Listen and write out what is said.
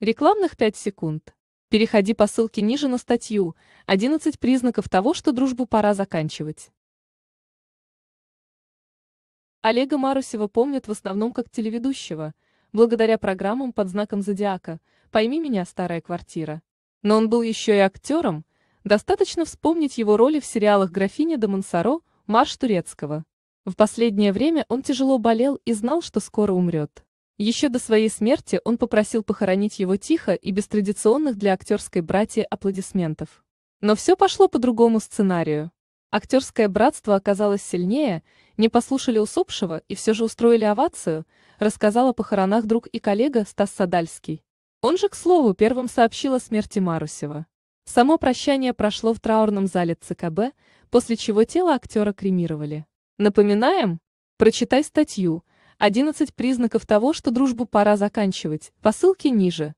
Рекламных 5 секунд. Переходи по ссылке ниже на статью «11 признаков того, что дружбу пора заканчивать». Олега Марусева помнят в основном как телеведущего, благодаря программам под знаком зодиака «Пойми меня, старая квартира». Но он был еще и актером, достаточно вспомнить его роли в сериалах «Графиня де Монсоро», «Марш Турецкого». В последнее время он тяжело болел и знал, что скоро умрет. Еще до своей смерти он попросил похоронить его тихо и без традиционных для актерской братья аплодисментов. Но все пошло по другому сценарию. Актерское братство оказалось сильнее, не послушали усопшего и все же устроили овацию, рассказал о похоронах друг и коллега Стас Садальский. Он же, к слову, первым сообщил о смерти Марусева. Само прощание прошло в траурном зале ЦКБ, после чего тело актера кремировали. Напоминаем? Прочитай статью – 11 признаков того, что дружбу пора заканчивать, по ссылке ниже.